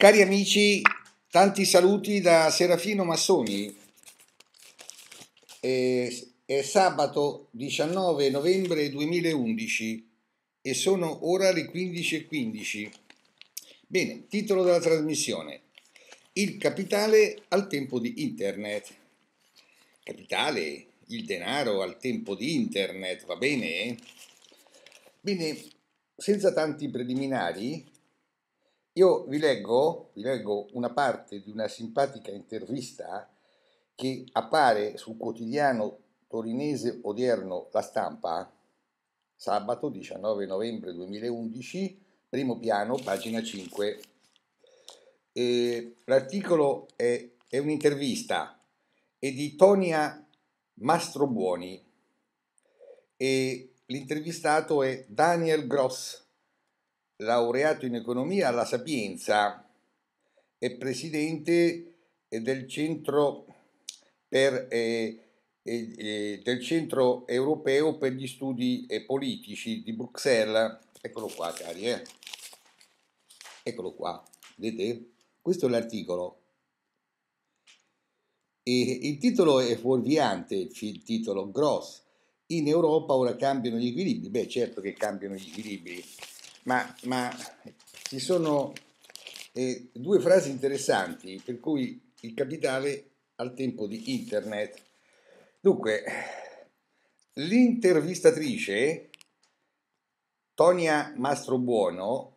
Cari amici, tanti saluti da Serafino Massoni. È, è sabato 19 novembre 2011 e sono ora le 15.15. Bene, titolo della trasmissione. Il capitale al tempo di Internet. Capitale, il denaro al tempo di Internet, va bene? Bene, senza tanti preliminari, io vi leggo, vi leggo una parte di una simpatica intervista che appare sul quotidiano torinese odierno La Stampa, sabato 19 novembre 2011, primo piano, pagina 5. E l'articolo è, è un'intervista è di Tonia Mastrobuoni e l'intervistato è Daniel Gross laureato in economia alla Sapienza e presidente eh, del centro, per, eh, eh, eh, del centro, europeo per gli studi eh, politici di Bruxelles. Eccolo qua, cari. Eh. Eccolo qua, vedete? Questo è l'articolo. E il titolo è fuorviante, il titolo gross. In Europa ora cambiano gli equilibri. Beh, certo che cambiano gli equilibri ma, ma ci sono eh, due frasi interessanti per cui il capitale al tempo di internet. Dunque, l'intervistatrice Tonia Mastrobuono,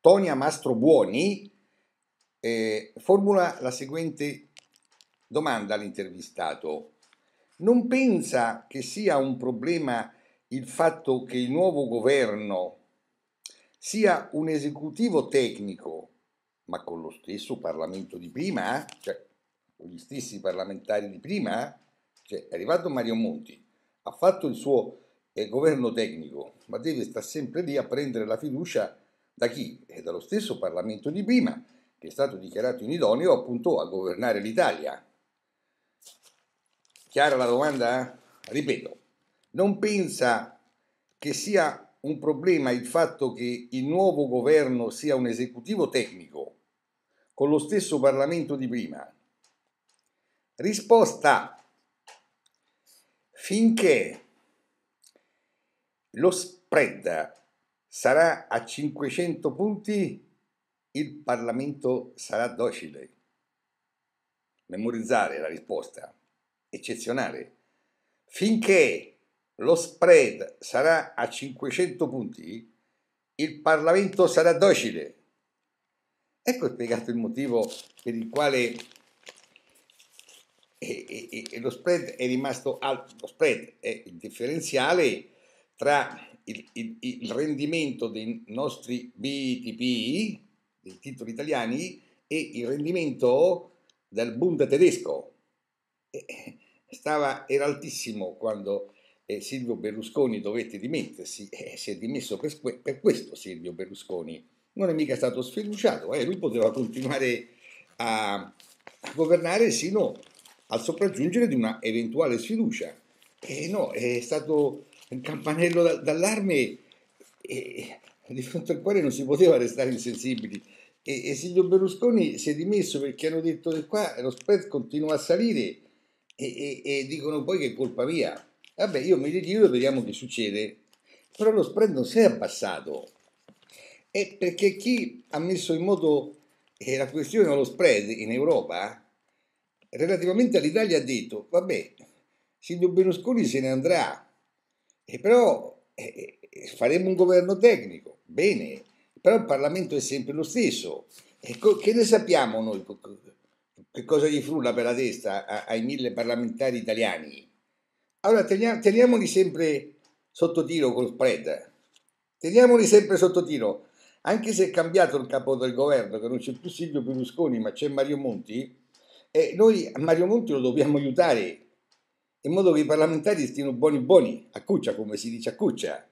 Tonia Mastrobuoni, eh, formula la seguente domanda all'intervistato. Non pensa che sia un problema il fatto che il nuovo governo sia un esecutivo tecnico, ma con lo stesso Parlamento di prima, cioè con gli stessi parlamentari di prima, cioè è arrivato Mario Monti, ha fatto il suo eh, governo tecnico, ma deve stare sempre lì a prendere la fiducia da chi? E eh, dallo stesso Parlamento di prima, che è stato dichiarato inidoneo appunto a governare l'Italia. Chiara la domanda? Ripeto, non pensa che sia un problema il fatto che il nuovo governo sia un esecutivo tecnico, con lo stesso Parlamento di prima? Risposta. Finché lo spread sarà a 500 punti, il Parlamento sarà docile. Memorizzare la risposta. Eccezionale. Finché lo spread sarà a 500 punti, il Parlamento sarà docile. Ecco spiegato il motivo per il quale e, e, e lo spread è rimasto alto, lo spread è il differenziale tra il, il, il rendimento dei nostri BTP, dei titoli italiani, e il rendimento del Bund tedesco. Stava, era altissimo quando eh, Silvio Berlusconi dovette dimettersi e eh, si è dimesso per, per, questo Silvio Berlusconi. Non è mica stato sfiduciato, eh, lui poteva continuare a, a governare sino al sopraggiungere di una eventuale sfiducia. E eh, no, è stato un campanello d'allarme e eh, di fronte al quale non si poteva restare insensibili. E, e Silvio Berlusconi si è dimesso perché hanno detto che qua lo spread continua a salire e, e, e dicono poi che è colpa mia. Vabbè, io mi ritiro e vediamo che succede. Però lo spread non si è abbassato. E perché chi ha messo in moto la questione dello spread in Europa, relativamente all'Italia, ha detto, vabbè, Silvio Berlusconi se ne andrà, e però eh, eh faremo un governo tecnico, bene, però il Parlamento è sempre lo stesso. Co- che ne sappiamo noi? che cosa gli frulla per la testa a- ai mille parlamentari italiani? Allora teniamoli sempre sotto tiro col spread, eh. teniamoli sempre sotto tiro, anche se è cambiato il capo del governo, che non c'è più Silvio Berlusconi ma c'è Mario Monti, e noi a Mario Monti lo dobbiamo aiutare in modo che i parlamentari stiano buoni buoni, a cuccia come si dice a cuccia.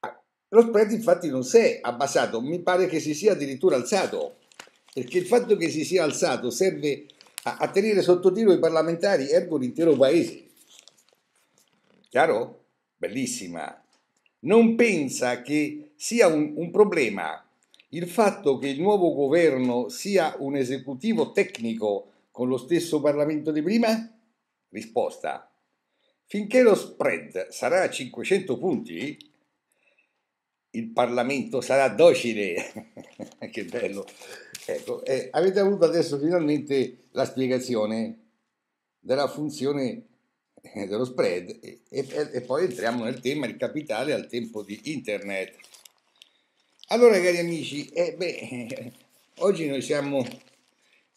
Ah, lo spread infatti non si è abbassato, mi pare che si sia addirittura alzato, perché il fatto che si sia alzato serve a, a tenere sotto tiro i parlamentari, ergo l'intero paese. Chiaro? Bellissima. Non pensa che sia un, un problema il fatto che il nuovo governo sia un esecutivo tecnico con lo stesso Parlamento di prima? Risposta. Finché lo spread sarà a 500 punti, il Parlamento sarà docile. che bello. Ecco, eh, avete avuto adesso finalmente la spiegazione della funzione eh, dello spread e, e, e, poi entriamo nel tema il capitale al tempo di internet. Allora cari amici, eh, beh, oggi noi siamo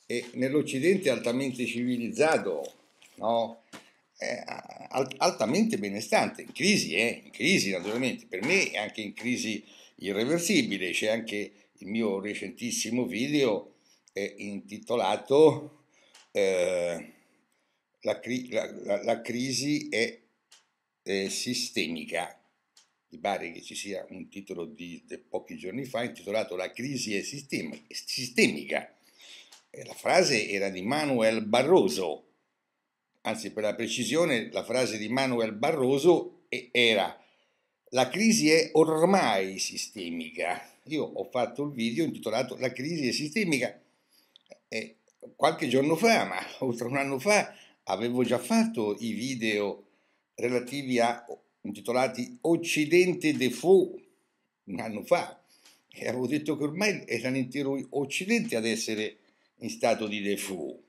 eh, nell'Occidente altamente civilizzato, no? eh, altamente benestante, in crisi, eh, in crisi naturalmente, per me è anche in crisi irreversibile, c'è anche il mio recentissimo video è intitolato eh, la, cri la, la, la, crisi è, è sistemica. Mi pare che ci sia un titolo di, di pochi giorni fa intitolato La crisi è sistemica. Eh, la frase era di Manuel Barroso, anzi per la precisione la frase di Manuel Barroso era La crisi è ormai sistemica io ho fatto il video intitolato La crisi è sistemica. Eh, qualche giorno fa, ma oltre un anno fa, avevo già fatto i video relativi a intitolati Occidente Default un anno fa e avevo detto che ormai era l'intero Occidente ad essere in stato di default.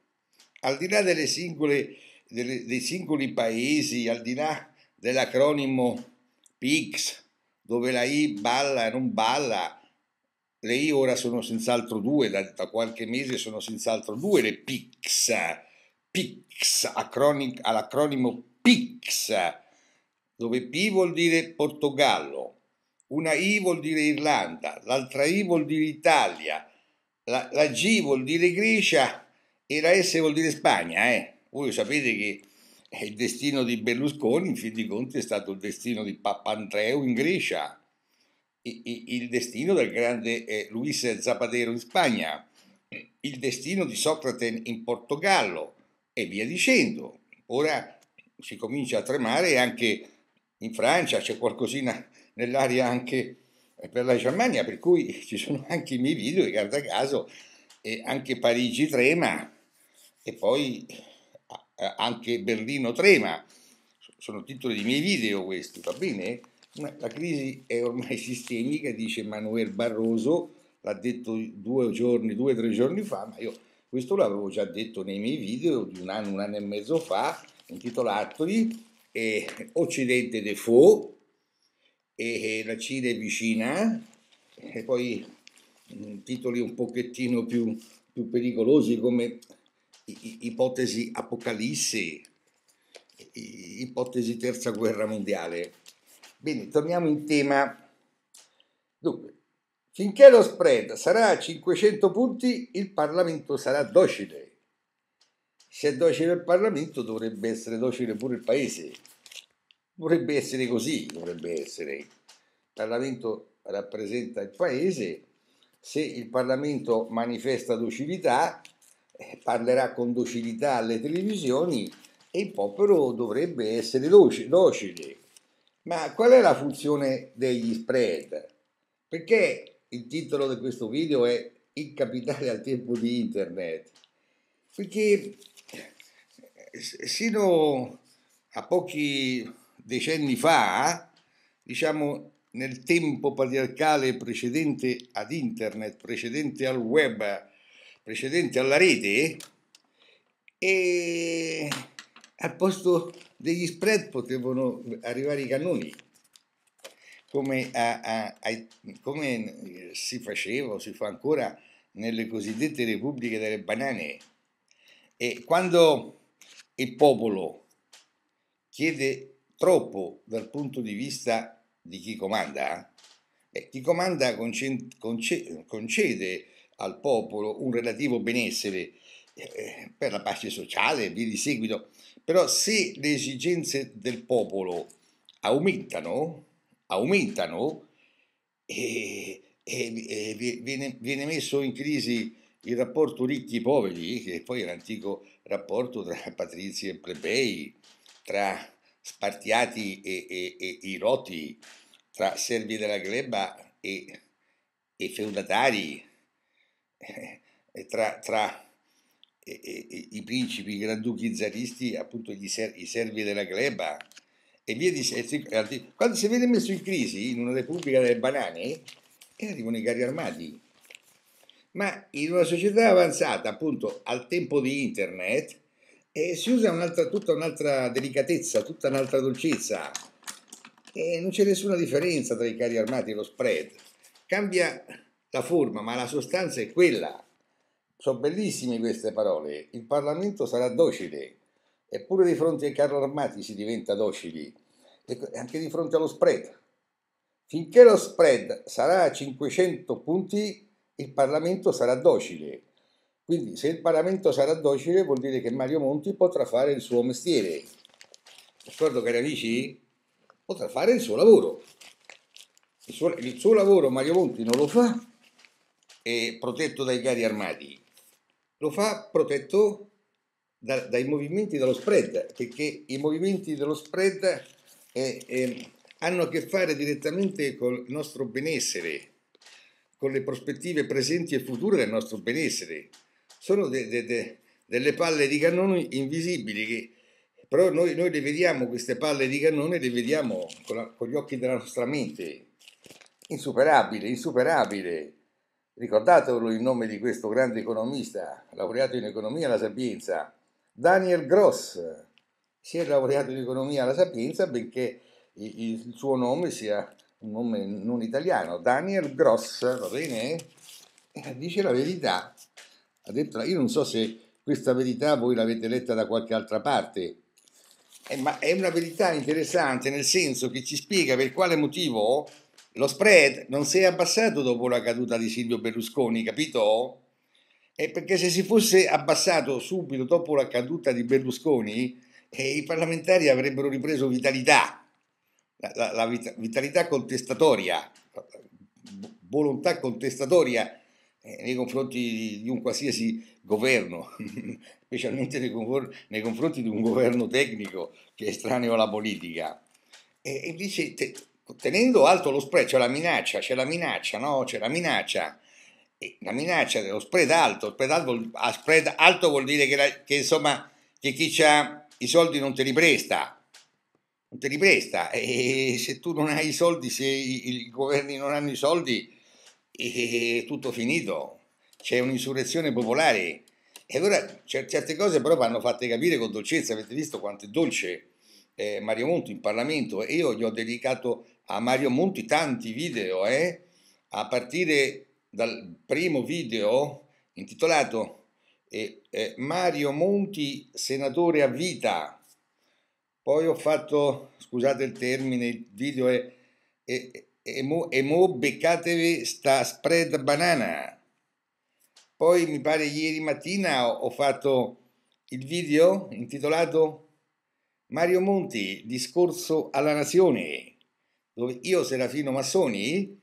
Al di là delle singole, delle, dei singoli paesi, al di là dell'acronimo PIX, dove la I balla e non balla, lei ora sono senz'altro due, da, da, qualche mese sono senz'altro due le PIX, PIX, acronic, all'acronimo PIX, dove P vuol dire Portogallo, una I vuol dire Irlanda, l'altra I vuol dire Italia, la, la G vuol dire Grecia e la S vuol dire Spagna. Eh? Voi sapete che il destino di Berlusconi, in fin di conti, è stato il destino di Papandreou in Grecia il destino del grande eh, Luis Zapatero in Spagna, il destino di Socrate in Portogallo e via dicendo. Ora si comincia a tremare anche in Francia, c'è qualcosina nell'aria anche per la Germania, per cui ci sono anche i miei video guarda caso e anche Parigi trema e poi anche Berlino trema. Sono titoli di miei video questi, va bene? La crisi è ormai sistemica, dice Manuel Barroso, l'ha detto due giorni, due o tre giorni fa, ma io questo l'avevo già detto nei miei video di un anno, un anno e mezzo fa, intitolatoli eh, Occidente Default, eh, la Cina è vicina, e poi mm, titoli un pochettino più, più pericolosi come ipotesi apocalisse, ipotesi terza guerra mondiale. Bene, torniamo in tema. Dunque, finché lo spread sarà a 500 punti, il Parlamento sarà docile. Se è docile il Parlamento, dovrebbe essere docile pure il Paese. Dovrebbe essere così, dovrebbe essere. Il Parlamento rappresenta il Paese. Se il Parlamento manifesta docilità, eh, parlerà con docilità alle televisioni e il popolo dovrebbe essere docile ma qual è la funzione degli spread? Perché il titolo di questo video è Il capitale al tempo di internet? Perché eh, sino a pochi decenni fa, diciamo nel tempo patriarcale precedente ad internet, precedente al web, precedente alla rete, e al posto degli spread potevano arrivare i cannoni, come, a, a, a, come si faceva o si fa ancora nelle cosiddette repubbliche delle banane. E quando il popolo chiede troppo dal punto di vista di chi comanda, eh, chi comanda concede, concede, concede al popolo un relativo benessere eh, per la pace sociale e via di seguito, però se le esigenze del popolo aumentano, aumentano e, e, e viene, viene, messo in crisi il rapporto ricchi-poveri, che poi è l'antico rapporto tra patrizi e plebei, tra spartiati e, e, e iroti, tra servi della gleba e, e feudatari, eh, tra, tra e, e, i principi, i granduchi zaristi, appunto ser, i servi della gleba e via di eh, quando si viene messo in crisi in una repubblica delle banane eh, arrivano i carri armati ma in una società avanzata appunto al tempo di internet eh, si usa un'altra, tutta un'altra delicatezza tutta un'altra dolcezza e non c'è nessuna differenza tra i carri armati e lo spread cambia la forma ma la sostanza è quella sono bellissime queste parole. Il Parlamento sarà docile, eppure di fronte ai carri armati si diventa docili, e anche di fronte allo spread. Finché lo spread sarà a 500 punti, il Parlamento sarà docile. Quindi se il Parlamento sarà docile vuol dire che Mario Monti potrà fare il suo mestiere. D'accordo cari amici? Potrà fare il suo lavoro. Il suo, il suo lavoro Mario Monti non lo fa, è protetto dai carri armati lo fa protetto da, dai movimenti dello spread, perché i movimenti dello spread eh, eh, hanno a che fare direttamente col nostro benessere, con le prospettive presenti e future del nostro benessere. Sono de, de, de, delle palle di cannone invisibili che però noi, noi, le vediamo queste palle di cannone, le vediamo con, la, con gli occhi della nostra mente. Insuperabile, insuperabile. Ricordatevelo il nome di questo grande economista, laureato in economia alla Sapienza, Daniel Gross. Si è laureato in economia alla Sapienza benché il suo nome sia un nome non italiano, Daniel Gross, va bene? Dice la verità. Ha detto, io non so se questa verità voi l'avete letta da qualche altra parte, eh, ma è una verità interessante nel senso che ci spiega per quale motivo lo spread non si è abbassato dopo la caduta di Silvio Berlusconi, capito? E perché se si fosse abbassato subito dopo la caduta di Berlusconi, eh, i parlamentari avrebbero ripreso vitalità, la, la, la vita, vitalità contestatoria, volontà contestatoria eh, nei confronti di un qualsiasi governo, specialmente nei, nei, confronti di un governo tecnico che è estraneo alla politica. E invece tenendo alto lo spread, c'è la minaccia, c'è la minaccia, no? C'è la minaccia. E la minaccia dello spread alto, spread alto, spread alto vuol dire che, la, che insomma che chi ha i soldi non te li presta, non te li presta e se tu non hai i soldi, se i, i governi non hanno i soldi, è tutto finito, c'è un'insurrezione popolare. E allora certe cose però vanno fatte capire con dolcezza, avete visto quanto è dolce eh, Mario Monti in Parlamento e io gli ho dedicato a Mario Monti tanti video, eh? a partire dal primo video intitolato eh, eh, Mario Monti senatore a vita. Poi ho fatto, scusate il termine, il video è e mo, e mo beccatevi sta spread banana. Poi mi pare ieri mattina ho, ho fatto il video intitolato Mario Monti, discorso alla nazione dove io, Serafino Massoni,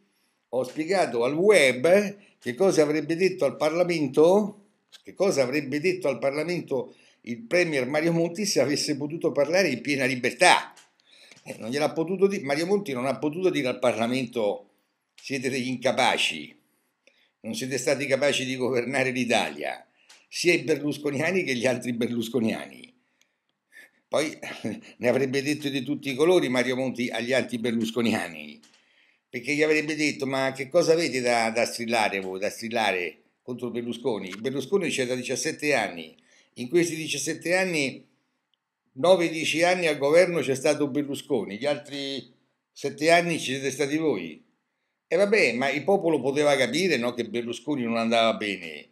ho spiegato al web che cosa avrebbe detto al Parlamento, che cosa avrebbe detto al Parlamento il Premier Mario Monti se avesse potuto parlare in piena libertà. Eh, non gliel'ha potuto dire, Mario Monti non ha potuto dire al Parlamento siete degli incapaci, non siete stati capaci di governare l'Italia, sia i berlusconiani che gli altri berlusconiani. Poi ne avrebbe detto di tutti i colori Mario Monti agli anti-berlusconiani, perché gli avrebbe detto ma che cosa avete da, da strillare voi, da strillare contro Berlusconi? Berlusconi c'è da 17 anni, in questi 17 anni, 9-10 anni al governo c'è stato Berlusconi, gli altri 7 anni ci siete stati voi. E vabbè, ma il popolo poteva capire no, che Berlusconi non andava bene,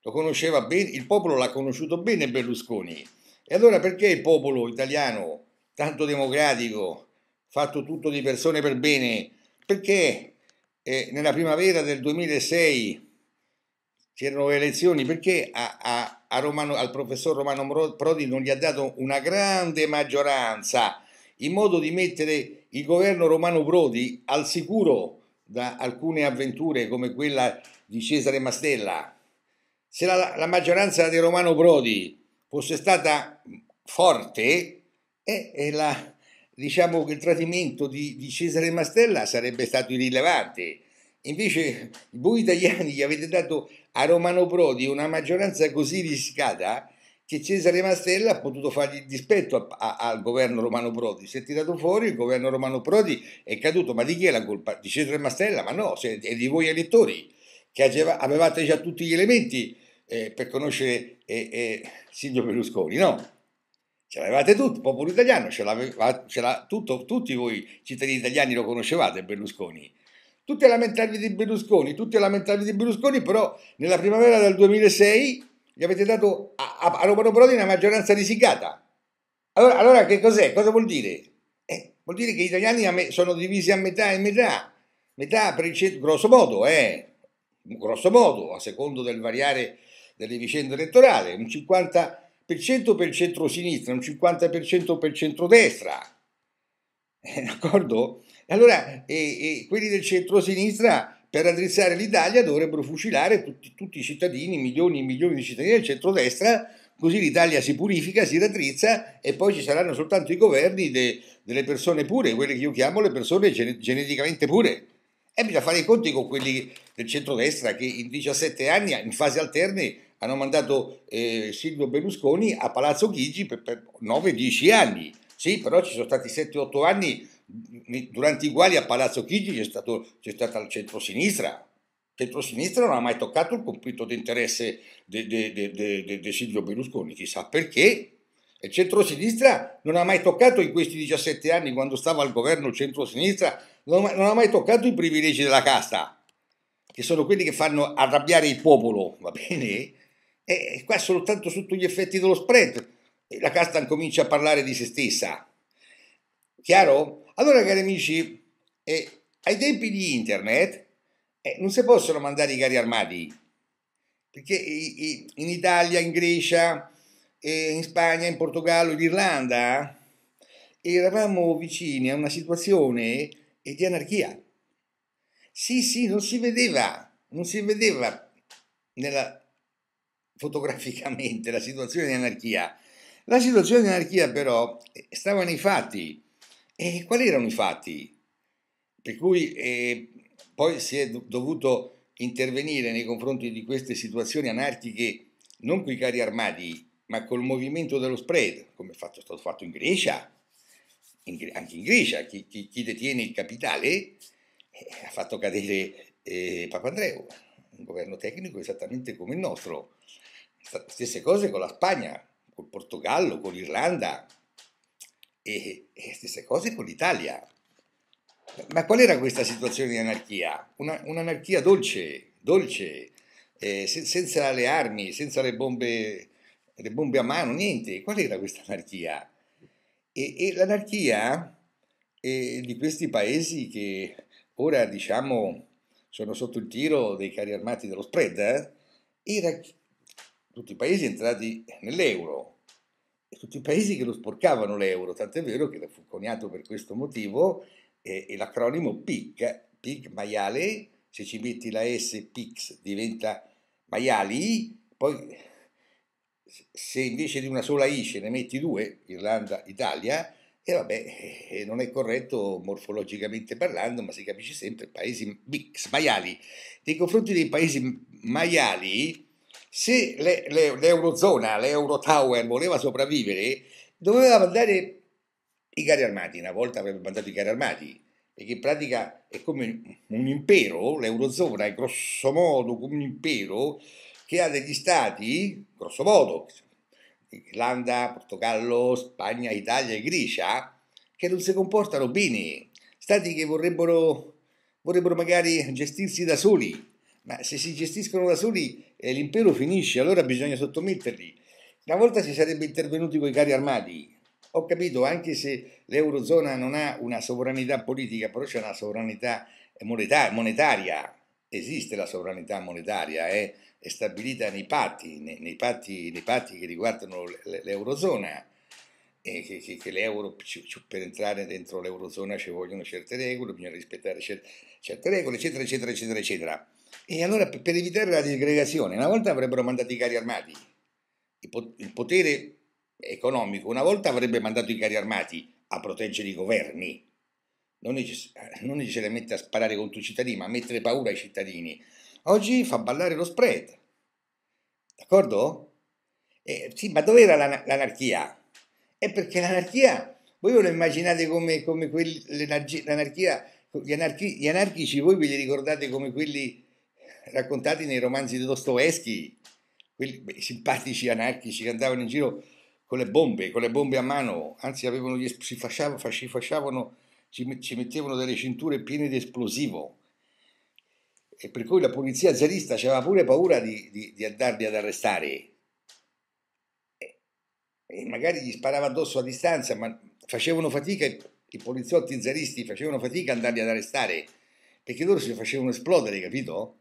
lo conosceva bene, il popolo l'ha conosciuto bene Berlusconi e allora perché il popolo italiano, tanto democratico, fatto tutto di persone per bene, perché eh, nella primavera del 2006 c'erano le elezioni, perché a, a, a Romano, al professor Romano Prodi non gli ha dato una grande maggioranza in modo di mettere il governo Romano Prodi al sicuro da alcune avventure come quella di Cesare Mastella? Se la, la maggioranza di Romano Prodi fosse stata forte, eh, eh, la, diciamo che il tradimento di, di, Cesare Mastella sarebbe stato irrilevante. Invece voi italiani gli avete dato a Romano Prodi una maggioranza così riscata che Cesare Mastella ha potuto fare il dispetto a, a, al governo Romano Prodi. Si è tirato fuori, il governo Romano Prodi è caduto. Ma di chi è la colpa? Di Cesare Mastella? Ma no, è di voi elettori che avevate già tutti gli elementi eh, per conoscere eh, eh, Silvio Berlusconi, no. Ce l'avevate tutti, il popolo italiano, ce l'aveva, ce l'ha, tutto, tutti voi cittadini italiani lo conoscevate Berlusconi. Tutti a lamentarvi di Berlusconi, tutti a lamentarvi di Berlusconi, però nella primavera del 2006 gli avete dato a, a, a Romano Prodi una maggioranza risicata. Allora, allora che cos'è? Cosa vuol dire? Eh, vuol dire che gli italiani sono divisi a metà e metà, metà per il centro, grosso modo, eh, grosso modo, a secondo del variare delle vicende elettorali, un 50% per centrosinistra, un 50% per centrodestra. Eh, d'accordo? Allora, e, e quelli del centrosinistra per raddrizzare l'Italia dovrebbero fucilare tutti, tutti, i cittadini, milioni e milioni di cittadini del centrodestra, così l'Italia si purifica, si raddrizza e poi ci saranno soltanto i governi de, delle persone pure, quelle che io chiamo le persone geneticamente pure. E bisogna fare i conti con quelli del centrodestra che in 17 anni, in fasi alterne, hanno mandato eh, Silvio Berlusconi a Palazzo Chigi per, per 9-10 anni. Sì, però ci sono stati 7-8 anni durante i quali a Palazzo Chigi c'è, stato, c'è stata la centrosinistra. Il centro-sinistra non ha mai toccato il conflitto di interesse di Silvio Berlusconi, chissà perché. Il centro-sinistra non ha mai toccato in questi 17 anni, quando stava al governo il centro-sinistra non, non ha mai toccato i privilegi della casta, che sono quelli che fanno arrabbiare il popolo, va bene? E qua soltanto sotto gli effetti dello spread la casta comincia a parlare di se stessa. Chiaro? Allora, cari amici, eh, ai tempi di internet eh, non si possono mandare i carri armati, perché in Italia, in Grecia, eh, in Spagna, in Portogallo, in Irlanda, eh, eravamo vicini a una situazione e di anarchia. Sì, sì, non si vedeva, non si vedeva nella, fotograficamente la situazione di anarchia. La situazione di anarchia però stava nei fatti. E quali erano i fatti? Per cui eh, poi si è dovuto intervenire nei confronti di queste situazioni anarchiche non con i carri armati, ma col movimento dello spread, come è, fatto, è stato fatto in Grecia, anche in Grecia, chi, chi, chi detiene il capitale eh, ha fatto cadere eh, Papandreou, un governo tecnico esattamente come il nostro. Stesse cose con la Spagna, col Portogallo, con l'Irlanda e, e stesse cose con l'Italia. Ma qual era questa situazione di anarchia? Una, un'anarchia dolce, dolce, eh, se, senza le armi, senza le bombe, le bombe a mano, niente. Qual era questa anarchia? E, e l'anarchia e eh, di questi paesi che ora diciamo sono sotto il tiro dei carri armati dello spread, eh, era tutti i paesi entrati nell'euro, e tutti i paesi che lo sporcavano l'euro, tant'è vero che fu coniato per questo motivo eh, e l'acronimo PIC, PIC maiale, se ci metti la S PIX diventa maiali, poi se invece di una sola I ce ne metti due, Irlanda-Italia, e vabbè, eh, non è corretto morfologicamente parlando, ma si capisce sempre, paesi maiali. Nei confronti dei paesi maiali, se le, le, l'Eurozona, l'Eurotower voleva sopravvivere, doveva mandare i carri armati, una volta avrebbe mandato i carri armati, perché in pratica è come un impero, l'Eurozona è grosso modo come un impero, che ha degli stati, grosso modo, Irlanda, Portogallo, Spagna, Italia e Grecia, che non si comportano bene, stati che vorrebbero, vorrebbero magari gestirsi da soli, ma se si gestiscono da soli eh, l'impero finisce, allora bisogna sottometterli. Una volta si sarebbe intervenuti con i carri armati, ho capito anche se l'Eurozona non ha una sovranità politica, però c'è una sovranità monetaria, esiste la sovranità monetaria, eh? è stabilita nei patti, nei, nei, patti, nei patti che riguardano l'eurozona, e che, che, che l'euro, per entrare dentro l'eurozona ci vogliono certe regole, bisogna rispettare certe, certe regole, eccetera, eccetera, eccetera, eccetera. E allora per, evitare la disgregazione, una volta avrebbero mandato i carri armati, il potere economico una volta avrebbe mandato i carri armati a proteggere i governi, non necessariamente a sparare contro i cittadini, ma a mettere paura ai cittadini, Oggi fa ballare lo spread. D'accordo? Eh, sì, ma dov'era l'anarchia? È perché l'anarchia, voi ve lo immaginate come, come quelli, l'anarchia, gli, anarchi, gli, anarchici, voi ve li ricordate come quelli raccontati nei romanzi di Dostoevsky, quelli beh, simpatici anarchici che andavano in giro con le bombe, con le bombe a mano, anzi avevano, si fasciavano, ci, mettevano delle cinture piene di esplosivo e per cui la polizia zarista aveva pure paura di, di, di andarli ad arrestare e magari gli sparava addosso a distanza, ma facevano fatica, i poliziotti zaristi facevano fatica ad andarli ad arrestare, perché loro si facevano esplodere, capito?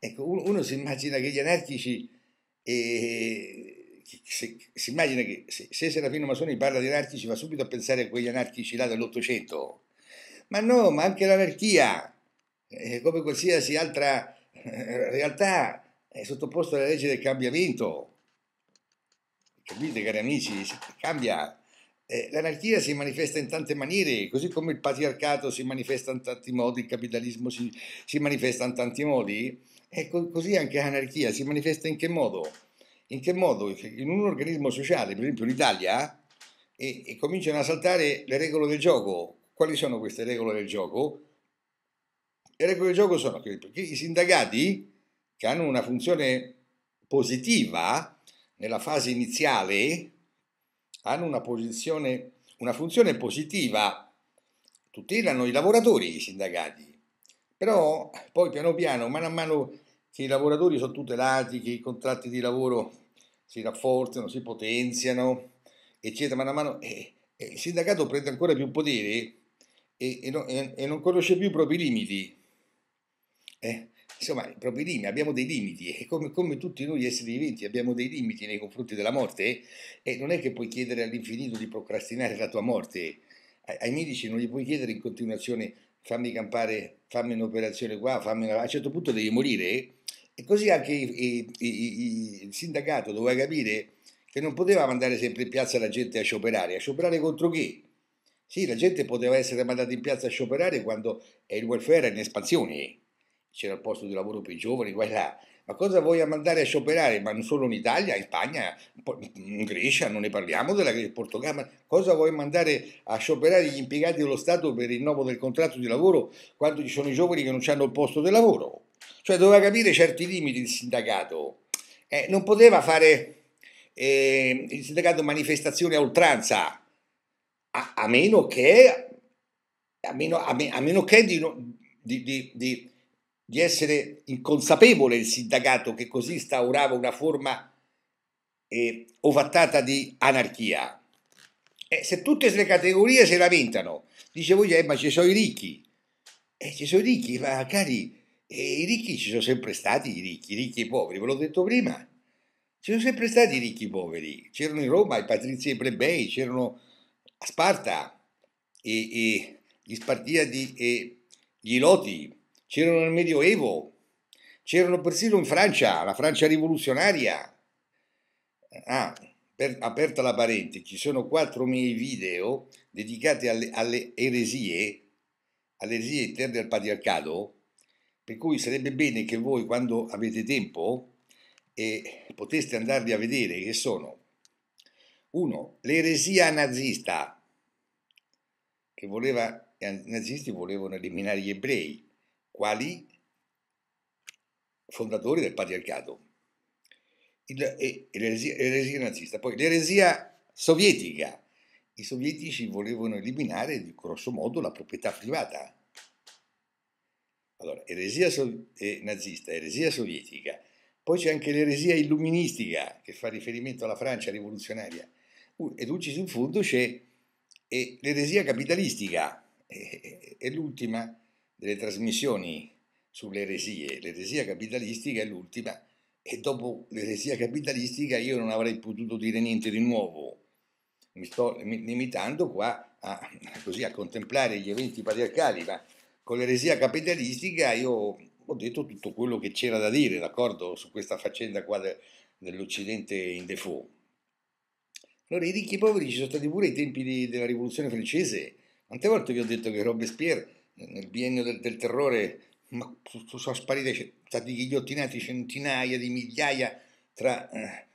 Ecco, uno, uno si immagina che gli anarchici, eh, se, si immagina che se, se Serafino Masoni parla di anarchici va subito a pensare a quegli anarchici là dell'Ottocento, ma no, ma anche l'anarchia, eh, come qualsiasi altra eh, realtà, è sottoposta alla legge del cambiamento. Capite, cari amici? Cambia. Eh, l'anarchia si manifesta in tante maniere, così come il patriarcato si manifesta in tanti modi, il capitalismo si, si manifesta in tanti modi, ecco, così anche l'anarchia si manifesta in che modo? In che modo? In un organismo sociale, per esempio l'Italia, e, eh, e cominciano a saltare le regole del gioco. Quali sono queste regole del gioco? Le regole del gioco sono che i sindacati, che hanno una funzione positiva nella fase iniziale, hanno una, posizione, una funzione positiva, tutelano i lavoratori, i sindacati, però poi piano piano, mano a mano che i lavoratori sono tutelati, che i contratti di lavoro si rafforzano, si potenziano, eccetera, mano a mano, eh, eh, il sindacato prende ancora più potere e, e, no, e, e non conosce più i propri limiti. Eh? Insomma, i propri limiti, abbiamo dei limiti e come, come, tutti noi esseri viventi abbiamo dei limiti nei confronti della morte eh? e non è che puoi chiedere all'infinito di procrastinare la tua morte. Ai, ai medici non gli puoi chiedere in continuazione fammi campare, fammi un'operazione qua, fammi una... a un certo punto devi morire. Eh? E così anche il sindacato doveva capire che non poteva mandare sempre in piazza la gente a scioperare. A scioperare contro chi? Sì, la gente poteva essere mandata in piazza a scioperare quando il welfare era in espansione c'era il posto di lavoro per i giovani, guai là. Ma cosa vuoi mandare a scioperare? Ma non solo in Italia, in Spagna, in Grecia, non ne parliamo della Portogallo, ma cosa vuoi mandare a scioperare gli impiegati dello Stato per il rinnovo del contratto di lavoro quando ci sono i giovani che non hanno il posto di lavoro? Cioè doveva capire certi limiti il sindacato. Eh, non poteva fare eh, il sindacato manifestazione a oltranza, a, a meno che, a meno, a me, a meno che di, di, di, di di essere inconsapevole il sindacato che così instaurava una forma eh, ovattata di anarchia. Eh, se tutte le categorie si lamentano, dice voi, eh, ma ci sono i ricchi, eh, ci sono i ricchi, ma cari, eh, i ricchi ci sono sempre stati, i ricchi, i ricchi e i poveri, ve l'ho detto prima, ci sono sempre stati i ricchi e i poveri, c'erano in Roma i patrizi e i plebei, c'erano a Sparta e, e gli Spartiati e gli Loti, c'erano nel Medioevo, c'erano persino in Francia, la Francia rivoluzionaria. Ah, per, aperta la parentesi, ci sono quattro miei video dedicati alle, alle eresie, alle eresie interne al patriarcato, per cui sarebbe bene che voi quando avete tempo eh, poteste andarli a vedere che sono 1. L'eresia nazista, che voleva, i nazisti volevano eliminare gli ebrei, quali fondatori del patriarcato. Il, e, e l'eresia, l'eresia nazista, poi l'eresia sovietica. I sovietici volevano eliminare, di grosso modo, la proprietà privata. Allora, eresia so- eh, nazista, eresia sovietica. Poi c'è anche l'eresia illuministica, che fa riferimento alla Francia rivoluzionaria. E uh, ed ulcis in fondo c'è l'eresia capitalistica, è l'ultima delle trasmissioni sulle eresie. L'eresia capitalistica è l'ultima e dopo l'eresia capitalistica io non avrei potuto dire niente di nuovo. Mi sto limitando qua a, così, a contemplare gli eventi patriarcali, ma con l'eresia capitalistica io ho detto tutto quello che c'era da dire, d'accordo, su questa faccenda qua de, dell'Occidente in default. Allora i ricchi e i poveri ci sono stati pure ai tempi di, della rivoluzione francese. Tante volte vi ho detto che Robespierre nel biennio del, del terrore ma, sono sparite, stati ghigliottinati centinaia di migliaia tra eh,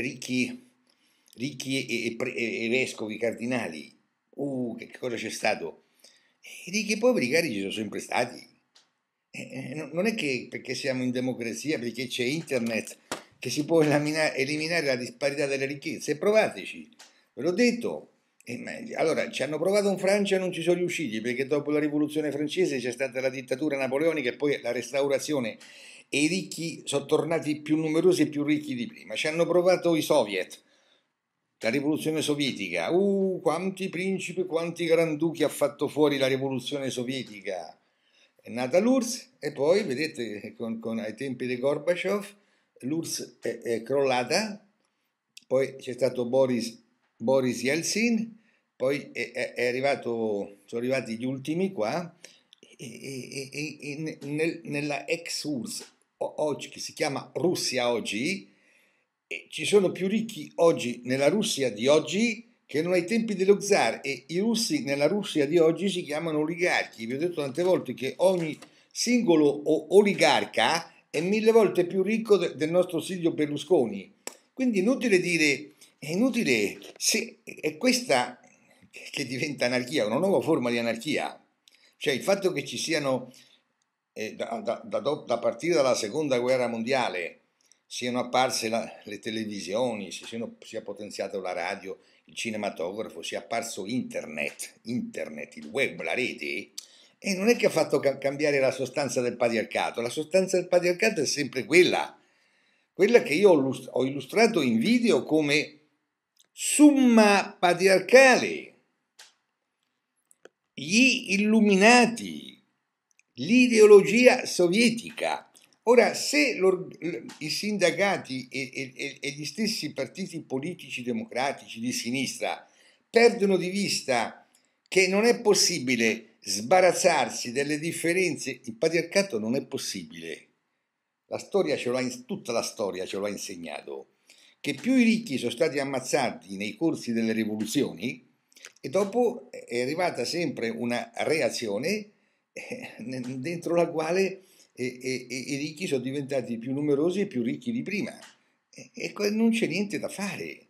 ricchi, ricchi e, e, e, vescovi cardinali. Uh, che, cosa c'è stato? I ricchi e poveri cari ci sono sempre stati. Eh, eh no, non è che perché siamo in democrazia, perché c'è internet, che si può eliminare, eliminare la disparità delle ricchezze. Provateci, ve l'ho detto, allora, ci hanno provato in Francia e non ci sono riusciti perché dopo la rivoluzione francese c'è stata la dittatura napoleonica e poi la restaurazione e i ricchi sono tornati più numerosi e più ricchi di prima. Ci hanno provato i soviet, la rivoluzione sovietica. Uh, quanti principi, quanti granduchi ha fatto fuori la rivoluzione sovietica. È nata l'URSS e poi, vedete, con, con, ai tempi di Gorbaciov, l'URSS è, è crollata, poi c'è stato Boris, Boris Yeltsin poi è, è arrivato, sono arrivati gli ultimi qua e, e, e nel, nella ex URSS che si chiama Russia oggi, ci sono più ricchi oggi nella Russia di oggi che non ai tempi dello zar e i russi nella Russia di oggi si chiamano oligarchi. Vi ho detto tante volte che ogni singolo oligarca è mille volte più ricco del nostro Silvio Berlusconi. Quindi è inutile dire, è inutile, se, è questa che diventa anarchia, una nuova forma di anarchia. Cioè il fatto che ci siano, eh, da, da, da, da, partire dalla seconda guerra mondiale, siano apparse la, le televisioni, si siano, sia potenziato la radio, il cinematografo, sia apparso internet, internet, il web, la rete, e non è che ha fatto ca- cambiare la sostanza del patriarcato, la sostanza del patriarcato è sempre quella, quella che io ho illustrato in video come summa patriarcale, gli illuminati, l'ideologia sovietica. Ora, se i sindacati e, e, e gli stessi partiti politici democratici di sinistra perdono di vista che non è possibile sbarazzarsi delle differenze, il patriarcato non è possibile. La storia ce l'ha, tutta la storia ce l'ha insegnato, che più i ricchi sono stati ammazzati nei corsi delle rivoluzioni, e dopo è arrivata sempre una reazione eh, dentro la quale i ricchi sono diventati più numerosi e più ricchi di prima. E ecco, non c'è niente da fare.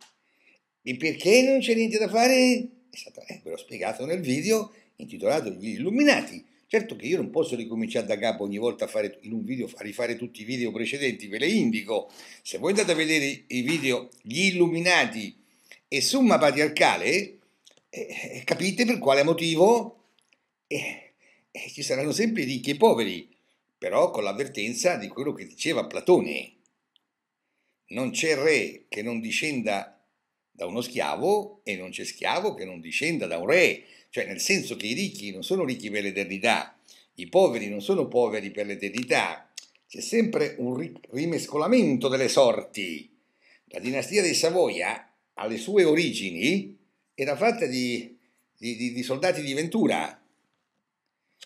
E perché non c'è niente da fare? È stato, eh, ve l'ho spiegato nel video intitolato Gli Illuminati. Certo che io non posso ricominciare da capo ogni volta a fare in un video, a rifare tutti i video precedenti, ve le indico. Se voi andate a vedere i video Gli Illuminati e Summa Patriarcale, eh, capite per quale motivo eh, eh, ci saranno sempre ricchi e poveri, però con l'avvertenza di quello che diceva Platone. Non c'è re che non discenda da uno schiavo e non c'è schiavo che non discenda da un re, cioè nel senso che i ricchi non sono ricchi per l'eternità, i poveri non sono poveri per l'eternità, c'è sempre un rimescolamento delle sorti. La dinastia dei Savoia alle sue origini era fatta di, di, di, di soldati di Ventura.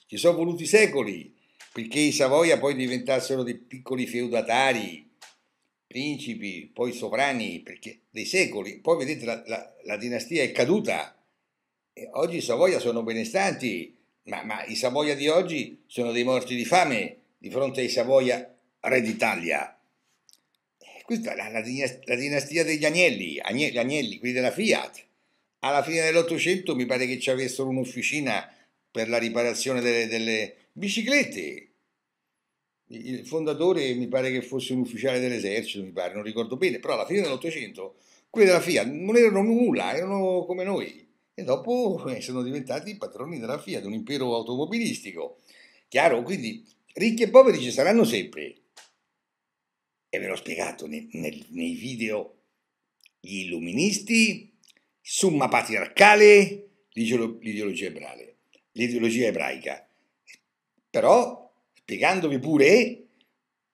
Ci sono voluti secoli perché i Savoia poi diventassero dei piccoli feudatari, principi, poi sovrani, perché dei secoli. Poi vedete la, la, la dinastia è caduta. E oggi i Savoia sono benestanti, ma, ma i Savoia di oggi sono dei morti di fame di fronte ai Savoia re d'Italia. Eh, questa è la, la, dinastia degli Agnelli, Agnelli, Agnelli, quelli della Fiat alla fine dell'Ottocento mi pare che ci avessero un'officina per la riparazione delle, delle biciclette. Il fondatore mi pare che fosse un ufficiale dell'esercito, mi pare, non ricordo bene, però alla fine dell'Ottocento quelli della Fiat non erano nulla, erano come noi. E dopo eh, sono diventati i patroni della Fiat, un impero automobilistico. Chiaro? Quindi ricchi e poveri ci saranno sempre. E ve l'ho spiegato nei, nei, nei video. Gli illuministi summa patriarcale l'ideologia ebrale, l'ideologia ebraica. Però, spiegandovi pure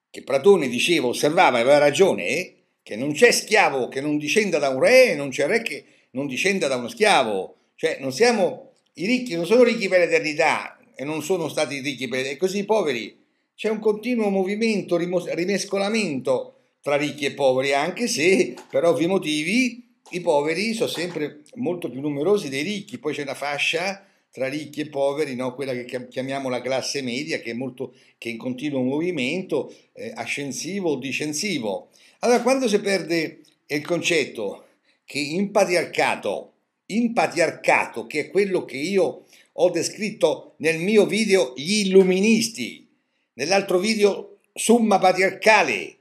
che Platone diceva, osservava, e aveva ragione, che non c'è schiavo che non discenda da un re, e non c'è re che non discenda da uno schiavo. Cioè, non siamo, i ricchi non sono ricchi per l'eternità e non sono stati ricchi per... e così i poveri. C'è un continuo movimento, rimescolamento tra ricchi e poveri, anche se per ovvi motivi i poveri sono sempre molto più numerosi dei ricchi, poi c'è una fascia tra ricchi e poveri, no? quella che chiamiamo la classe media, che è, molto, che è in continuo movimento, eh, ascensivo o discensivo. Allora, quando si perde il concetto che in patriarcato, in patriarcato, che è quello che io ho descritto nel mio video Gli Illuministi, nell'altro video Summa Patriarcale,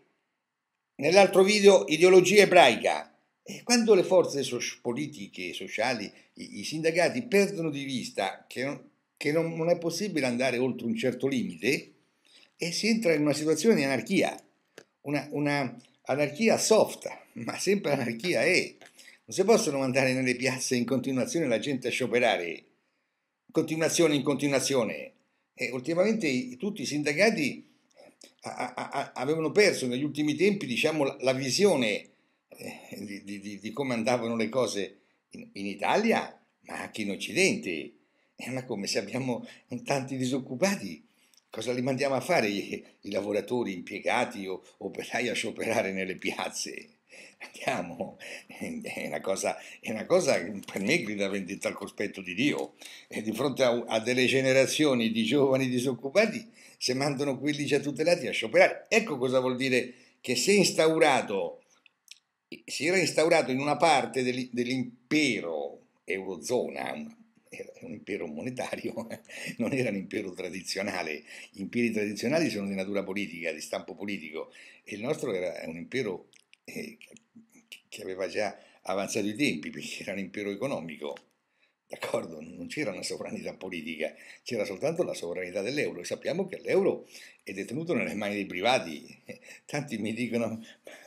nell'altro video Ideologia Ebraica, e quando le forze so- politiche sociali, i-, i-, sindacati perdono di vista che, non, che non, non è possibile andare oltre un certo limite, e si entra in una situazione di anarchia, una, una, anarchia soft, ma sempre anarchia è. Non si possono mandare nelle piazze in continuazione la gente a scioperare, in continuazione in continuazione. E ultimamente tutti i sindacati eh, a, a, a, avevano perso negli ultimi tempi diciamo, la, la visione eh, di, di, di, come andavano le cose in, in Italia, ma anche in Occidente. Eh, ma come se abbiamo tanti disoccupati, cosa li mandiamo a fare i, i lavoratori, impiegati o operai a scioperare nelle piazze? Andiamo, eh, è una, cosa, è una cosa che per me grida vendetta al cospetto di Dio. E di fronte a, a, delle generazioni di giovani disoccupati, se mandano quelli già tutelati a scioperare, ecco cosa vuol dire che se instaurato si era instaurato in una parte dell'impero eurozona, un impero monetario, non era un impero tradizionale, gli imperi tradizionali sono di natura politica, di stampo politico, e il nostro era un impero eh, che aveva già avanzato i tempi, perché era un impero economico D'accordo? Non c'era una sovranità politica, c'era soltanto la sovranità dell'euro e sappiamo che l'euro è detenuto nelle mani dei privati. Tanti mi dicono,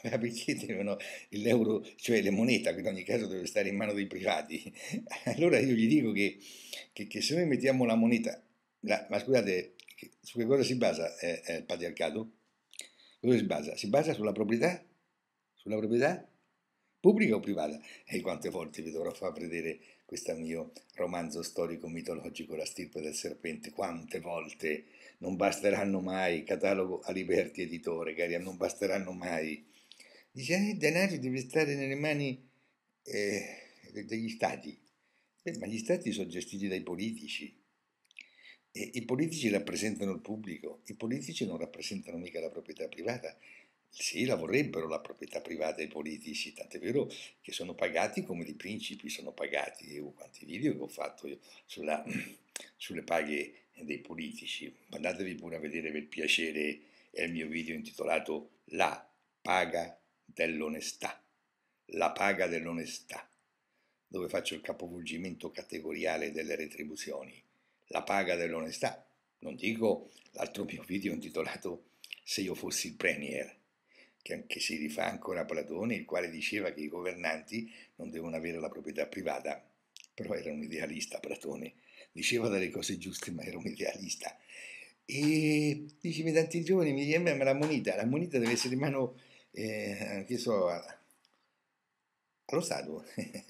ma perché devono l'euro, cioè la moneta, che in ogni caso deve stare in mano dei privati? Allora io gli dico che, che, che se noi mettiamo la moneta, la, ma scusate, su che cosa si basa eh, eh, il patriarcato? Cosa si basa? Si basa sulla proprietà? Sulla proprietà? Pubblica o privata? E quante volte vi dovrò far vedere questo mio romanzo storico-mitologico La stirpe del serpente, quante volte non basteranno mai, catalogo a Liberti editore, cari, non basteranno mai. Dice, il eh, denaro deve stare nelle mani eh, degli stati, Beh, ma gli stati sono gestiti dai politici. E I politici rappresentano il pubblico, i politici non rappresentano mica la proprietà privata, sì, la vorrebbero la proprietà privata dei politici, tant'è vero che sono pagati come i principi sono pagati. Io quanti video che ho fatto io sulla, sulle paghe dei politici. Andatevi pure a vedere per piacere, è il mio video intitolato La paga dell'onestà. La paga dell'onestà, dove faccio il capovolgimento categoriale delle retribuzioni. La paga dell'onestà. Non dico l'altro mio video intitolato Se io fossi il premier che, che si rifà ancora a Platone, il quale diceva che i governanti non devono avere la proprietà privata, però era un idealista Platone, diceva delle cose giuste ma era un idealista. E dicevi tanti giovani, mi dice, ma la moneta, la moneta deve essere in mano, eh, che so, allo Stato,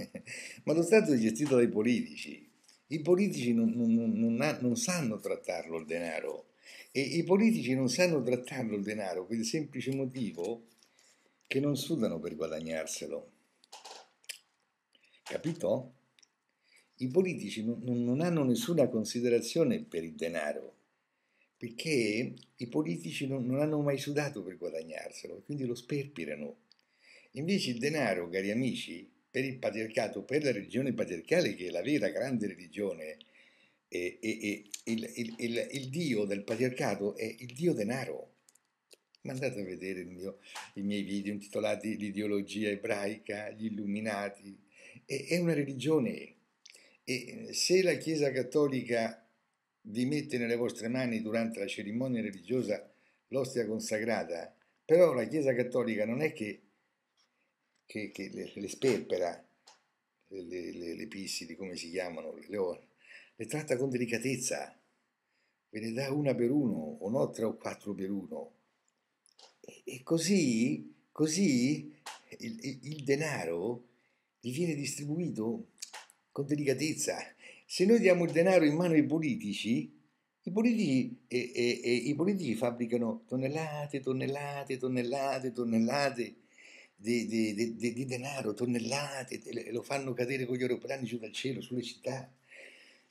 ma lo Stato è gestito dai politici, i politici non, non, non, non sanno trattarlo il denaro e i politici non sanno trattarlo il denaro per il semplice motivo che non sudano per guadagnarselo. Capito? I politici non, non hanno nessuna considerazione per il denaro, perché i politici non, non hanno mai sudato per guadagnarselo, e quindi lo sperpirano. Invece il denaro, cari amici, per il patriarcato, per la religione patriarcale, che è la vera grande religione, e, e, il, il, il, il, dio del patriarcato è il dio denaro. Ma andate a vedere mio, i miei video intitolati L'ideologia ebraica, gli illuminati. È, è una religione. E se la Chiesa cattolica vi mette nelle vostre mani durante la cerimonia religiosa l'ostia consacrata, però la Chiesa cattolica non è che, che, che le, le, sperpera, le, le, le pissidi, come si chiamano, le leone le tratta con delicatezza, ve ne dà una per uno o no tre o quattro per uno. E, e così, così il, il denaro gli viene distribuito con delicatezza. Se noi diamo il denaro in mano ai politici, i politici, eh, eh, eh, i politici fabbricano tonnellate, tonnellate, tonnellate, tonnellate di, di, di, di denaro, tonnellate, lo fanno cadere con gli aeroplani giù dal cielo, sulle città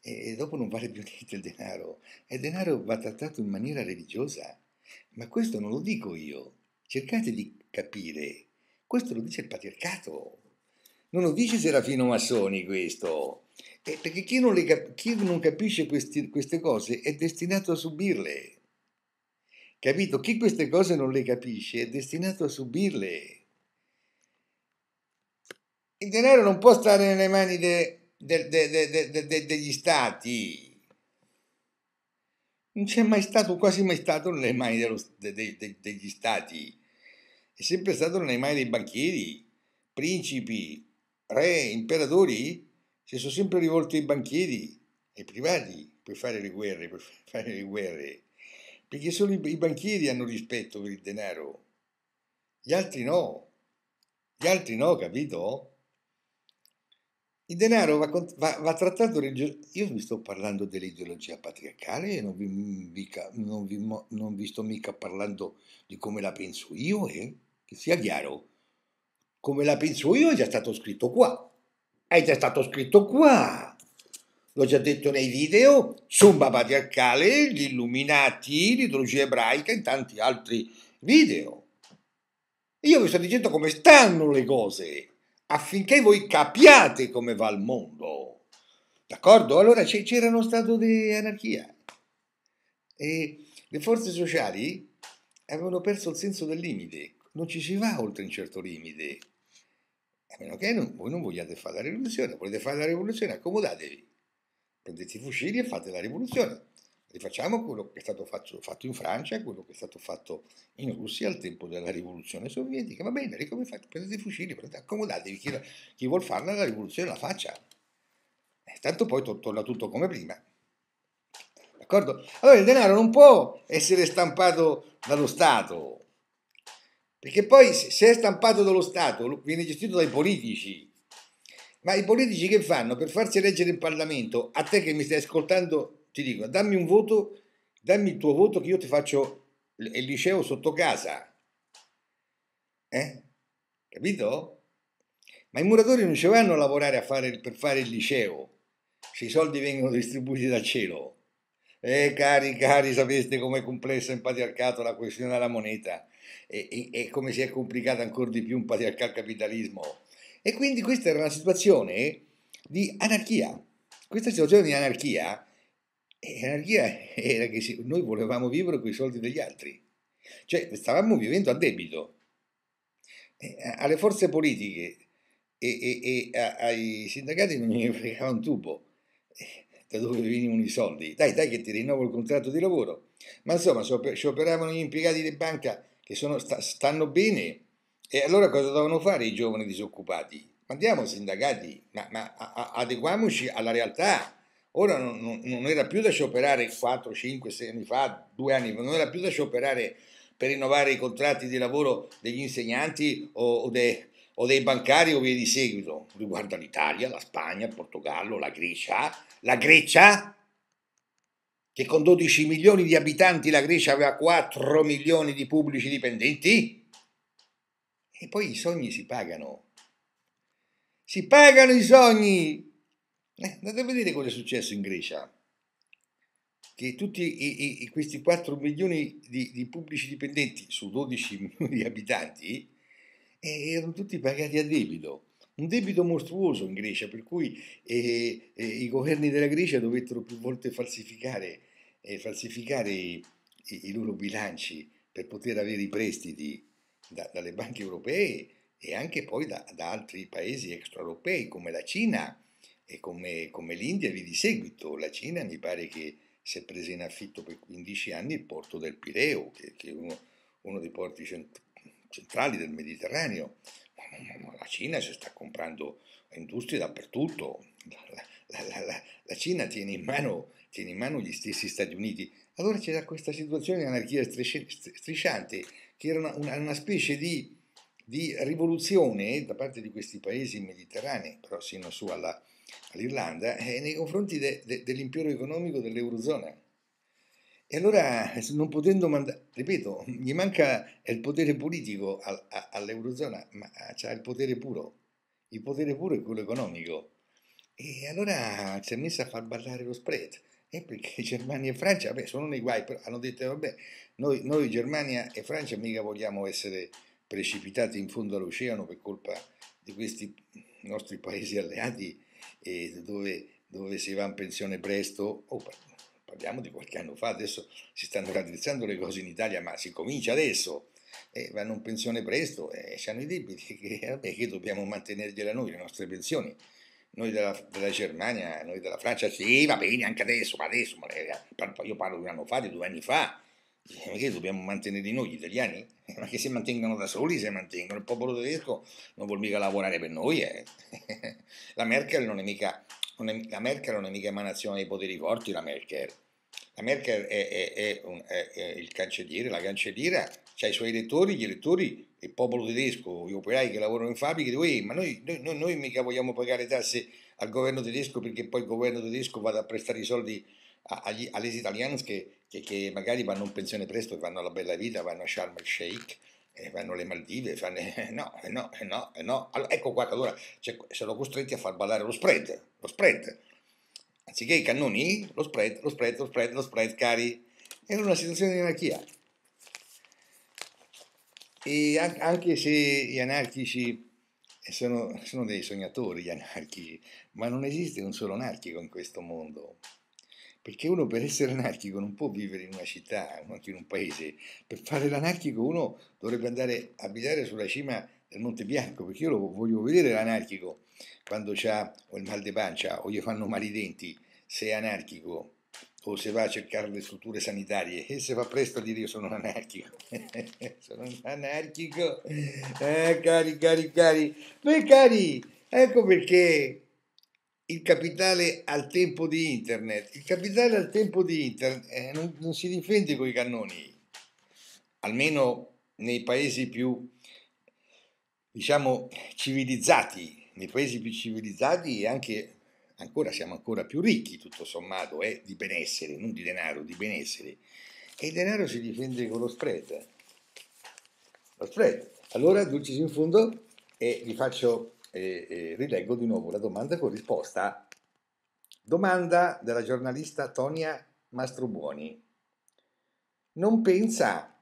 e dopo non vale più niente il denaro. E il denaro va trattato in maniera religiosa. Ma questo non lo dico io. Cercate di capire. Questo lo dice il patriarcato. Non lo dice Serafino Massoni questo. Eh, perché chi non, cap- chi non capisce questi, queste cose è destinato a subirle. Capito? Chi queste cose non le capisce è destinato a subirle. Il denaro non può stare nelle mani de- de, de, de, degli stati. Non c'è mai stato, quasi mai stato nelle mani dello, degli stati. È sempre stato nelle mani dei banchieri, principi, re, imperatori. Si sono sempre rivolti ai banchieri, ai privati, per fare le guerre, per fare le guerre. Perché solo i banchieri hanno rispetto per il denaro. Gli altri no. Gli altri no, capito? Il denaro va, va, va trattato religiosamente. Io vi sto parlando dell'ideologia patriarcale non vi, mm, mica, non, vi, non vi, sto mica parlando di come la penso io, eh? che sia chiaro. Come la penso io è già stato scritto qua. È già stato scritto qua. L'ho già detto nei video, Sumba patriarcale, gli illuminati, l'ideologia ebraica e tanti altri video. Io vi sto dicendo come stanno le cose affinché voi capiate come va il mondo. D'accordo? Allora c'era uno stato di anarchia e le forze sociali avevano perso il senso del limite, non ci si va oltre un certo limite. A meno che non, voi non vogliate fare la rivoluzione, volete fare la rivoluzione, accomodatevi, prendete i fucili e fate la rivoluzione. Rifacciamo quello che è stato fatto, fatto, in Francia, quello che è stato fatto in Russia al tempo della rivoluzione sovietica. Va bene, ricominciate, prendete i fucili, prendete, accomodatevi, chi, chi vuol farla la rivoluzione la faccia. E eh, tanto poi to- torna tutto come prima. D'accordo? Allora il denaro non può essere stampato dallo Stato, perché poi se è stampato dallo Stato viene gestito dai politici. Ma i politici che fanno per farsi eleggere in Parlamento, a te che mi stai ascoltando ti dico dammi un voto, dammi il tuo voto che io ti faccio il liceo sotto casa. Eh? Capito? Ma i muratori non ci vanno a lavorare a fare, per fare il liceo, se i soldi vengono distribuiti dal cielo. Eh, cari, cari, sapeste com'è complessa in patriarcato la questione della moneta e, e, e come si è complicata ancora di più un patriarcal capitalismo. E quindi questa era una situazione di anarchia. Questa situazione di anarchia e l'anarchia era che noi volevamo vivere con i soldi degli altri, cioè stavamo vivendo a debito. Eh, alle forze politiche e, e, e ai sindacati non gli fregava un tubo eh, da dove venivano i soldi. Dai, dai che ti rinnovo il contratto di lavoro. Ma insomma, ci operavano gli impiegati di banca che sono, stanno bene. E allora cosa devono fare i giovani disoccupati? Andiamo sindacati, ma, ma a, a, adeguamoci alla realtà Ora non, non, era più da scioperare 4, 5, 6 anni fa, 2 anni fa, non era più da scioperare per rinnovare i contratti di lavoro degli insegnanti o, o, de, o dei bancari o via di seguito. Riguarda l'Italia, la Spagna, il Portogallo, la Grecia. La Grecia, che con 12 milioni di abitanti la Grecia aveva 4 milioni di pubblici dipendenti. E poi i sogni si pagano. Si pagano i sogni! andate eh, a vedere cosa è successo in Grecia. Che tutti i, i, questi 4 milioni di, di, pubblici dipendenti su 12 milioni di abitanti eh, erano tutti pagati a debito. Un debito mostruoso in Grecia, per cui eh, eh i governi della Grecia dovettero più volte falsificare, eh, falsificare i, i, loro bilanci per poter avere i prestiti da, dalle banche europee e anche poi da, da altri paesi extraeuropei come la Cina e come, come l'India vi di seguito, la Cina mi pare che si è presa in affitto per 15 anni il porto del Pireo, che, che è uno, uno, dei porti cent- centrali del Mediterraneo. Ma, ma, ma la Cina si sta comprando industrie dappertutto. La, la, la, la Cina tiene in, mano, tiene in, mano, gli stessi Stati Uniti. Allora c'era questa situazione di anarchia strisciante, che era una, una, una specie di di rivoluzione da parte di questi paesi mediterranei, però sino su alla, all'Irlanda, eh, nei confronti de, de, dell'impero economico dell'Eurozona. E allora, non potendo mandare, ripeto, gli manca il potere politico al, a, all'Eurozona, ma ah, c'è il potere puro. Il potere puro è quello economico. E allora si è messa a far ballare lo spread. Eh, perché Germania e Francia, beh, sono nei guai, però hanno detto, vabbè, noi, noi Germania e Francia mica vogliamo essere precipitati in fondo all'oceano per colpa di questi nostri paesi alleati e dove, dove si va in pensione presto, oh, parliamo di qualche anno fa, adesso si stanno raddrizzando le cose in Italia, ma si comincia adesso, eh, vanno in pensione presto e eh, hanno i debiti che, vabbè, che dobbiamo mantenergliela noi, le nostre pensioni noi della, della, Germania, noi della Francia, sì, va bene anche adesso, ma adesso, ma eh, io parlo di un anno fa, di due anni fa, ma che dobbiamo mantenere noi gli italiani? Ma che si mantengano da soli, se mantengono. Il popolo tedesco non vuol mica lavorare per noi. Eh. La, Merkel non è mica, non è, la Merkel non è mica emanazione dei poteri forti, la Merkel. La Merkel è, è, è un, il cancelliere, la cancelliera, ha i suoi elettori, gli elettori, il popolo tedesco, gli operai che lavorano in fabbriche, dicono, ma noi, noi, noi mica vogliamo pagare tasse al governo tedesco perché poi il governo tedesco vada a prestare i soldi agli, alle italiane che, che, che, magari vanno in pensione presto, che vanno alla bella vita, vanno a Sharm el Sheikh, eh, vanno alle Maldive, fanno, eh, eh no, eh, no, eh, no, eh, no. Allora, ecco qua che allora cioè, sono costretti a far ballare lo spread, lo spread. Anziché i cannoni, lo spread, lo spread, lo spread, lo spread, cari. Era una situazione di anarchia. E anche se gli anarchici sono, sono dei sognatori, gli anarchici, ma non esiste un solo anarchico in questo mondo. Perché uno per essere anarchico non può vivere in una città, anche in un paese. Per fare l'anarchico uno dovrebbe andare a abitare sulla cima del Monte Bianco, perché io lo voglio vedere l'anarchico quando ha o il mal di pancia o gli fanno male i denti, se è anarchico o se va a cercare le strutture sanitarie e se fa presto a dire io sono un anarchico sono un anarchico eh, cari cari cari beh cari ecco perché il capitale al tempo di internet. Il capitale al tempo di internet eh, non, non, si difende con i cannoni, almeno nei paesi più, diciamo, civilizzati, nei paesi più civilizzati e anche ancora siamo ancora più ricchi, tutto sommato, eh, di benessere, non di denaro, di benessere. E il denaro si difende con lo spread. Lo spread. Allora, dulcis in fondo, e vi faccio e, e rileggo di nuovo la domanda con risposta. Domanda della giornalista Tonia Mastrobuoni. Non pensa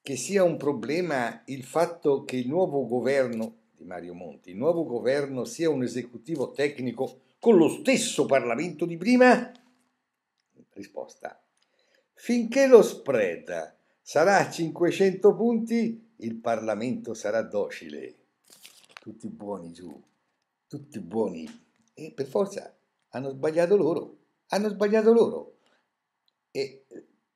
che sia un problema il fatto che il nuovo governo di Mario Monti, il nuovo governo sia un esecutivo tecnico con lo stesso Parlamento di prima? Risposta. Finché lo spread sarà a 500 punti, il Parlamento sarà docile tutti buoni giù, tutti buoni. E per forza hanno sbagliato loro, hanno sbagliato loro. E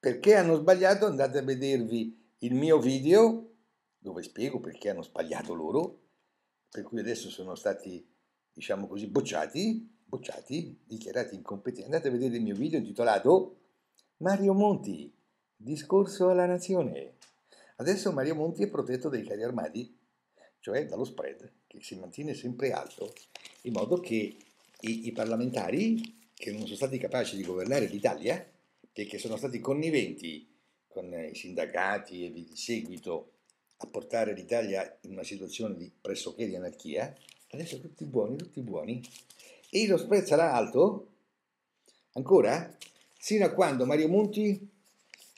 perché hanno sbagliato andate a vedervi il mio video dove spiego perché hanno sbagliato loro, per cui adesso sono stati, diciamo così, bocciati, bocciati, dichiarati incompetenti. Andate a vedere il mio video intitolato Mario Monti, discorso alla nazione. Adesso Mario Monti è protetto dai carri armati cioè dallo spread che si mantiene sempre alto, in modo che i, i parlamentari che non sono stati capaci di governare l'Italia, perché sono stati conniventi con i sindacati e di seguito a portare l'Italia in una situazione di pressoché di anarchia, adesso tutti buoni, tutti buoni, e lo spread sarà alto ancora sino a quando Mario Monti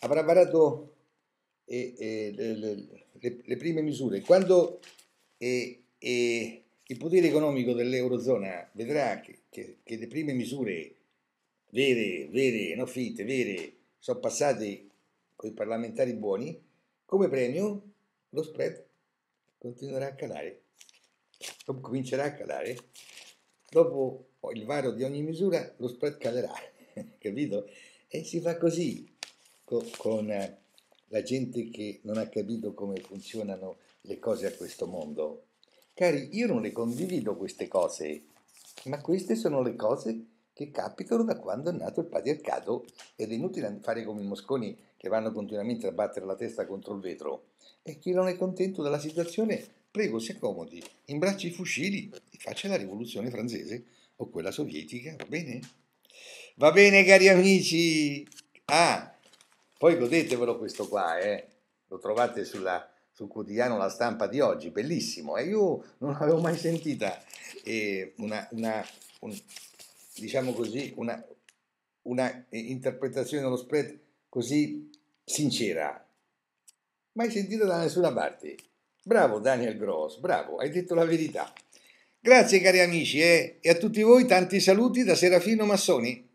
avrà varato eh, eh, le, le, le prime misure. Quando e, e il potere economico dell'Eurozona vedrà che, che, che, le prime misure vere, vere, no finte, vere, sono passate con i parlamentari buoni, come premio lo spread continuerà a calare, comincerà a calare, dopo il varo di ogni misura lo spread calerà, capito? E si fa così con, con la gente che non ha capito come funzionano le cose a questo mondo. Cari, io non le condivido queste cose, ma queste sono le cose che capitano da quando è nato il patriarcato ed è inutile fare come i mosconi che vanno continuamente a battere la testa contro il vetro. E chi non è contento della situazione, prego si accomodi, imbracci i fucili e faccia la rivoluzione francese o quella sovietica, va bene? Va bene cari amici! Ah, poi godetevelo questo qua, eh? Lo trovate sulla sul quotidiano La Stampa di oggi, bellissimo, e eh. io non avevo mai sentita eh, una, una un, diciamo così, una, una interpretazione dello spread così sincera, mai sentita da nessuna parte. Bravo Daniel Gross, bravo, hai detto la verità. Grazie cari amici eh? e a tutti voi tanti saluti da Serafino Massoni.